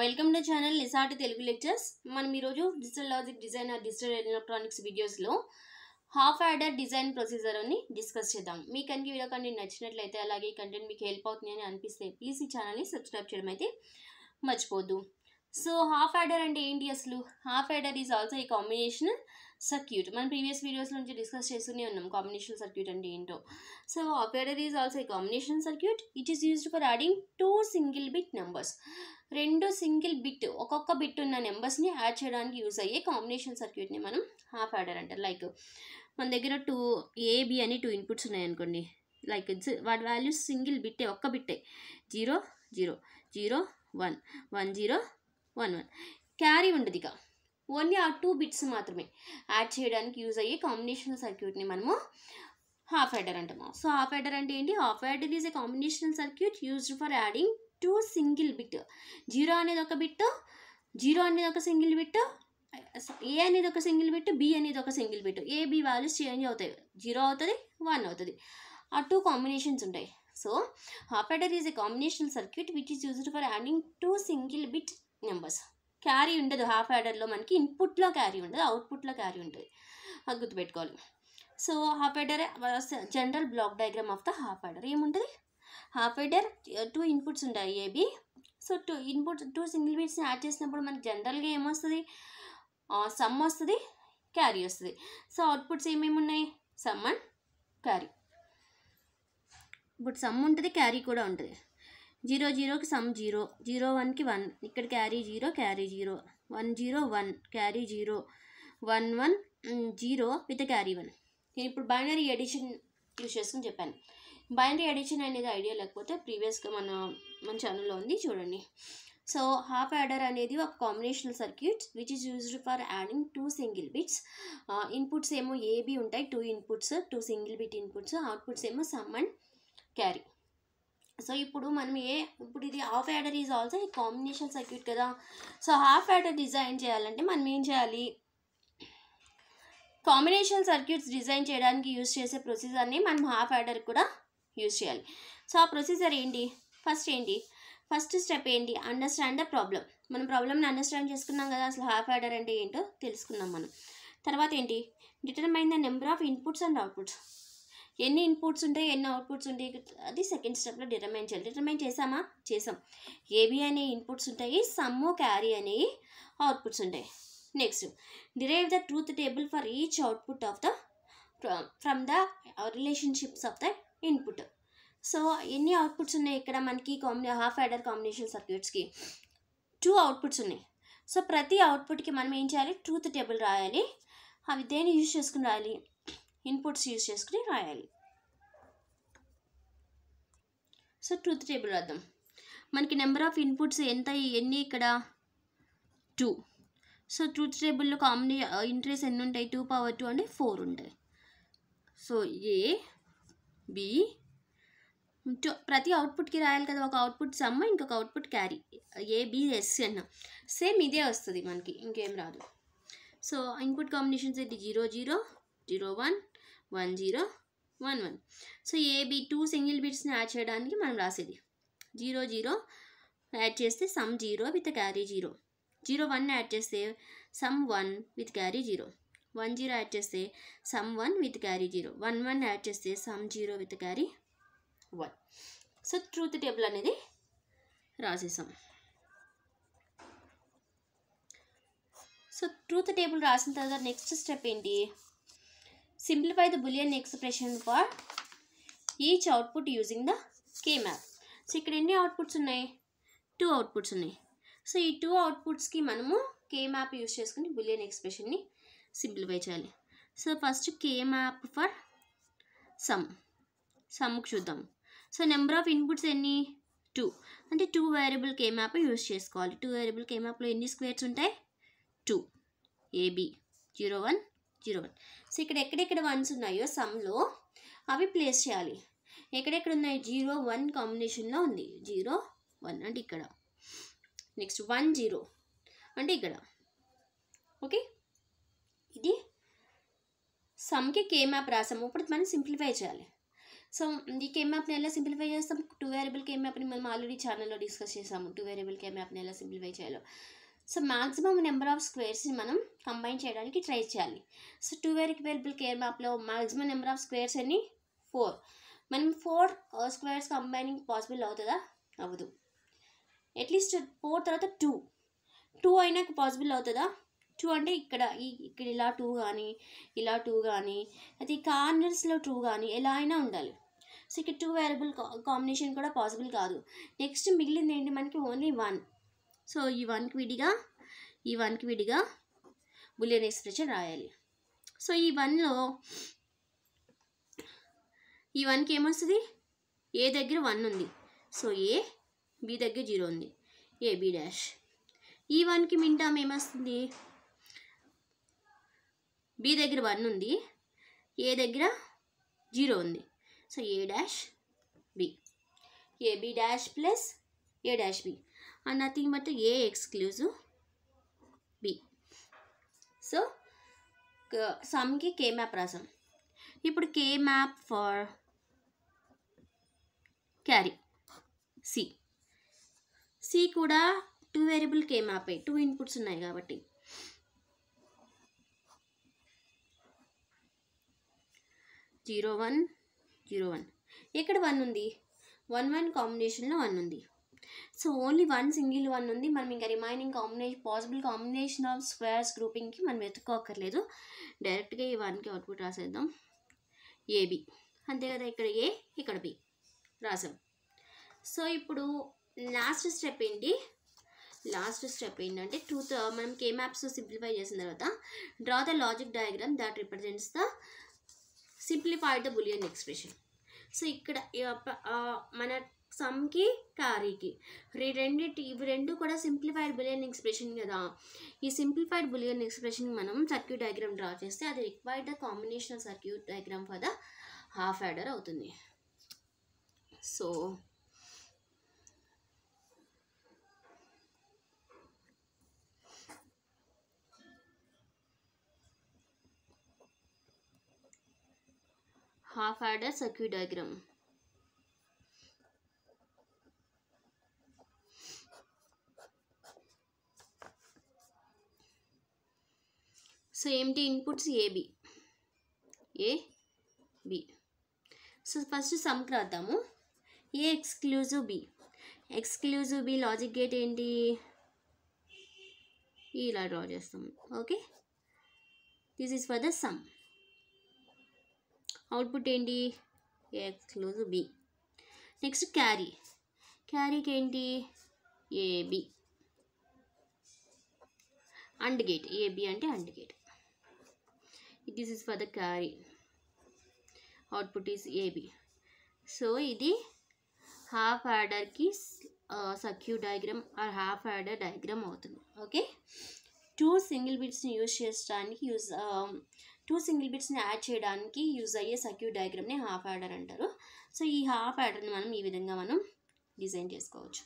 Welcome to channel నిసాటి Telugu lectures మనం ఈరోజు digital logic design or digital electronics వీడియోస్లో హాఫ్ యాడర్ డిజైన్ ప్రొసీజర్ అని డిస్కస్ చేద్దాం మీ కనుక వీడియో కంటెంట్ నచ్చినట్లయితే అలాగే కంటెంట్ మీకు హెల్ప్ అవుతుంది అని అనిపిస్తే ప్లీజ్ ఈ ఛానల్ని సబ్స్క్రైబ్ చేయడం అయితే మర్చిపోద్దు సో హాఫ్ యాడర్ అంటే ఏంటి అసలు హాఫ్ యాడర్ ఈజ్ ఆల్సో ఈ కాంబినేషన్ సర్క్యూట్ మనం ప్రీవియస్ వీడియోస్ నుంచి డిస్కస్ చేస్తూనే ఉన్నాం కాంబినేషన్ సర్క్యూట్ అంటే ఏంటో so operator is also a combination circuit it is used for adding two single bit numbers రెండు సింగిల్ బిట్ ఒక్కొక్క బిట్ ఉన్న నెంబర్స్ని యాడ్ చేయడానికి యూజ్ అయ్యే కాంబినేషన్ సర్క్యూట్ని మనం హాఫ్ యాడర్ అంటారు లైక్ మన దగ్గర టూ ఏబి అని టూ ఇన్పుట్స్ ఉన్నాయనుకోండి లైక్ వాటి వాల్యూస్ సింగిల్ బిట్టే ఒక్క బిట్టే zero zero zero one one zero one one carry ఉండదు ఇక ఓన్లీ ఆ టూ బిట్స్ మాత్రమే యాడ్ చేయడానికి యూజ్ అయ్యే కాంబినేషన్ సర్క్యూట్ని మనము హాఫ్ యాడర్ అంటాము సో హాఫ్ యాడర్ అంటే ఏంటి half adder is a combination circuit used for adding two single bit zero అనేది ఒక బిట్ జీరో అనేది ఒక సింగిల్ బిట్ ఏ అనేది ఒక సింగిల్ బిట్ బి అనేది ఒక single bit A B values change అవుతాయి జీరో అవుతుంది వన్ అవుతుంది ఆ టూ కాంబినేషన్స్ ఉంటాయి so half adder is a combination circuit which is used for adding two single bit numbers carry ఉండదు హాఫ్ యాడర్లో మనకి ఇన్పుట్లో క్యారీ ఉండదు అవుట్పుట్లో క్యారీ ఉంటుంది అది గుర్తుపెట్టుకోవాలి so half adder general block diagram of the half adder ఏముంటుంది హాఫ్ యాడర్ టూ ఇన్పుట్స్ ఉంటాయి A B so two inputs two single బీట్స్ని add చేసినప్పుడు మనకి జనరల్గా ఏమొస్తుంది సమ్ వస్తుంది క్యారీ వస్తుంది సో అవుట్పుట్స్ ఏమేమి ఉన్నాయి సమ్ అండ్ క్యారీ ఇప్పుడు సమ్ ఉంటుంది క్యారీ కూడా ఉంటుంది జీరో జీరోకి సమ్ జీరో జీరో వన్కి వన్ ఇక్కడ carry zero carry zero one zero one carry zero one one zero with carry one నేను ఇప్పుడు బైనరీ ఎడిషన్ యూజ్ చేసుకుని చెప్పాను బైనరీ ఎడిషన్ అనేది ఐడియా లేకపోతే ప్రీవియస్గా మన మన ఛానల్లో ఉంది చూడండి సో హాఫ్ యాడర్ అనేది ఒక combinational circuit which is used for adding two single bits inputs ఏమో ఏబీ ఉంటాయి two inputs two single bit inputs outputs ఏమో సమ్ అండ్ క్యారీ సో ఇప్పుడు మనం ఏ ఇప్పుడు ఇది హాఫ్ యాడర్ ఈజ్ ఆల్సో ఈ కాంబినేషన్ సర్క్యూట్ కదా సో హాఫ్ యాడర్ డిజైన్ చేయాలంటే మనం ఏం చేయాలి కాంబినేషన్ సర్క్యూట్స్ డిజైన్ చేయడానికి యూజ్ చేసే ప్రొసీజర్ని మనం హాఫ్ యాడర్ కూడా యూజ్ చేయాలి సో ఆ ప్రొసీజర్ ఏంటి ఫస్ట్ ఏంటి ఫస్ట్ స్టెప్ ఏంటి అండర్స్టాండ్ ద ప్రాబ్లం మనం ప్రాబ్లమ్ని అండర్స్టాండ్ చేసుకున్నాం కదా అసలు హాఫ్ యాడర్ అంటే ఏంటో తెలుసుకున్నాం మనం తర్వాత ఏంటి determine the number of inputs and outputs ఎన్ని ఇన్పుట్స్ ఉంటాయి ఎన్ని అవుట్పుట్స్ ఉంటాయి అది సెకండ్ స్టెప్లో డిటర్మైన్ చేయాలి డిటర్మైన్ చేసామా చేసాం ఏబి అనే ఇన్పుట్స్ ఉంటాయి సమ్ము క్యారీ అనేవి అవుట్పుట్స్ ఉంటాయి next derive the truth table for each output of the from the relationships of the input so ఎన్ని అవుట్పుట్స్ ఉన్నాయి ఇక్కడ మనకి కాంబినే హాఫ్ యాడర్ కాంబినేషన్ సర్క్యూట్స్కి టూ అవుట్పుట్స్ ఉన్నాయి సో ప్రతి అవుట్పుట్కి మనం ఏం చేయాలి ట్రూత్ టేబుల్ రాయాలి అవి దేని యూజ్ చేసుకుని రాయాలి ఇన్పుట్స్ యూజ్ చేసుకుని రాయాలి సో ట్రూత్ టేబుల్ రాద్దాం మనకి నెంబర్ ఆఫ్ ఇన్పుట్స్ ఎంత ఎన్ని ఇక్కడ టూ సో ట్రూత్ టేబుల్లో కామన్ ఇంట్రెస్ట్ ఎన్ని ఉంటాయి టూ పవర్ టూ అంటే ఫోర్ ఉంటాయి సో ఏ బి ప్రతి అవుట్పుట్కి రాయాలి కదా ఒక అవుట్పుట్ సమ్మ ఇంకొక output carry A B S అన్న సేమ్ ఇదే వస్తుంది మనకి ఇంకేం రాదు సో ఇన్పుట్ కాంబినేషన్స్ ఏంటి zero zero zero one one zero one one so A B two single బిట్స్ని యాడ్ చేయడానికి మనం రాసేది జీరో జీరో యాడ్ చేస్తే sum zero with carry zero zero one add చేస్తే sum one with carry zero one zero add చేస్తే sum one with carry zero one one add చేస్తే sum zero with carry one so truth table అనేది రాసేసాం so truth table రాసిన తర్వాత next step ఏంటి the boolean expression expression each output using the the kmap so ఇక్కడ ఎన్ని outputs ఉన్నాయి two outputs ఉన్నాయి సో ఈ టూ అవుట్పుట్స్కి మనము కే మ్యాప్ యూస్ చేసుకుని బులియన్ ఎక్స్ప్రెషన్ని సింప్లిఫై చేయాలి so first K map for sum సమ్కు చూద్దాం సో నెంబర్ ఆఫ్ ఇన్పుట్స్ ఎన్ని టూ అంటే two variable K map use చేసుకోవాలి టూ వేరియబుల్ కే మ్యాప్లో ఎన్ని స్క్వేర్స్ ఉంటాయి two A B zero one zero one so ఇక్కడ ఎక్కడెక్కడ వన్స్ ఉన్నాయో సమ్లో అవి ప్లేస్ చేయాలి ఎక్కడెక్కడ ఉన్నాయి జీరో వన్ కాంబినేషన్లో ఉంది జీరో వన్ అంటే ఇక్కడ నెక్స్ట్ వన్ జీరో అంటే ఇక్కడ ఓకే ఇది సమ్కి కే మ్యాప్ రాసాము ఇప్పుడు మనం సింప్లిఫై చేయాలి సో ఈ కే మ్యాప్ని ఎలా సింప్లిఫై చేస్తాం టూ వేరియబుల్ కే మ్యాప్ని మనం ఆల్రెడీ ఛానల్లో డిస్కస్ చేసాము టూ వేరియబుల్ కే మ్యాప్ని ఎలా సింప్లిఫై చేయాలో సో మ్యాక్సిమం నెంబర్ ఆఫ్ స్క్వేర్స్ని మనం కంబైన్ చేయడానికి ట్రై చేయాలి సో టూ వేర్ రిక్వేరబుల్ కేర్ మ్యాప్లో మ్యాక్సిమం నెంబర్ ఆఫ్ స్క్వేర్స్ అని ఫోర్ మనం ఫోర్ స్క్వేర్స్ కంబైనింగ్ పాసిబుల్ అవుతుందా అవ్వదు అట్లీస్ట్ ఫోర్ తర్వాత టూ టూ అయినా పాసిబుల్ అవుతుందా టూ అంటే ఇక్కడ ఈ ఇక్కడ ఇలా టూ కానీ ఇలా టూ కానీ అది కార్నర్స్లో టూ కానీ ఎలా అయినా ఉండాలి సో ఇక్కడ టూ వేరబుల్ కాంబినేషన్ కూడా పాసిబుల్ కాదు నెక్స్ట్ మిగిలింది ఏంటి మనకి ఓన్లీ వన్ సో ఈ వన్కి విడిగా ఈ వన్కి విడిగా బులియన్ ఎక్స్ప్రెషన్ రాయాలి సో ఈ వన్లో ఈ వన్కి ఏమొస్తుంది ఏ దగ్గర వన్ ఉంది సో ఏ బి దగ్గర జీరో ఉంది ఏ బి డాష్ ఈ వన్కి మింటామ్ ఏమొస్తుంది బి దగ్గర వన్ ఉంది ఏ దగ్గర జీరో ఉంది so A dash B A B dash plus A dash B and uh, nothing but A exclusive B. So, సమ్కి కే మ్యాప్ రాసాం ఇప్పుడు K map for carry C C కూడా two variable K map two inputs ఉన్నాయి కాబట్టి zero one zero one ఇక్కడ one ఉంది one one కాంబినేషన్లో one ఉంది so only one single one ఉంది మనం ఇంకా remaining combination possible combination of squares గ్రూపింగ్కి మనం వెతుక్కోకర్లేదు డైరెక్ట్గా ఈ వన్కి అవుట్పుట్ రాసేద్దాం ఏబి అంతే కదా ఇక్కడ ఏ ఇక్కడ బి రాసాం సో ఇప్పుడు లాస్ట్ స్టెప్ ఏంటి లాస్ట్ స్టెప్ ఏంటంటే టూ మనం కే మ్యాప్స్ సింప్లిఫై చేసిన తర్వాత draw the logic diagram that represents the simplified the boolean expression so ఇక్కడ మన సమ్కి క్యారీకి రెండింటి ఇవి రెండు కూడా సింప్లిఫైడ్ బులియన్ ఎక్స్ప్రెషన్ కదా ఈ సింప్లిఫైడ్ బులియన్ ఎక్స్ప్రెషన్ మనం సర్క్యూట్ డయాగ్రామ్ డ్రా చేస్తే అది required the combinational circuit diagram for the half adder అవుతుంది so half adder circuit diagram so ఏమిటి inputs A B A B so first సమ్కి రాద్దాము A exclusive B exclusive B logic gate ఏంటి ఇలా డ్రా చేస్తాము okay this is for the sum output ఏంటి A exclusive B next carry క్యారీకి ఏంటి ఏబి అండ్ గేట్ ఏబి అంటే and gate this is for the carry output is A B so ఇది half యాడర్కి circuit diagram or half adder diagram అవుతుంది okay two single బిట్స్ని use చేసడానికి use two single బిట్స్ని add చేయడానికి యూజ్ అయ్యే circuit డయాగ్రామ్ని హాఫ్ యాడర్ అంటారు సో ఈ హాఫ్ యాడర్ని మనం ఈ విధంగా మనం డిజైన్ చేసుకోవచ్చు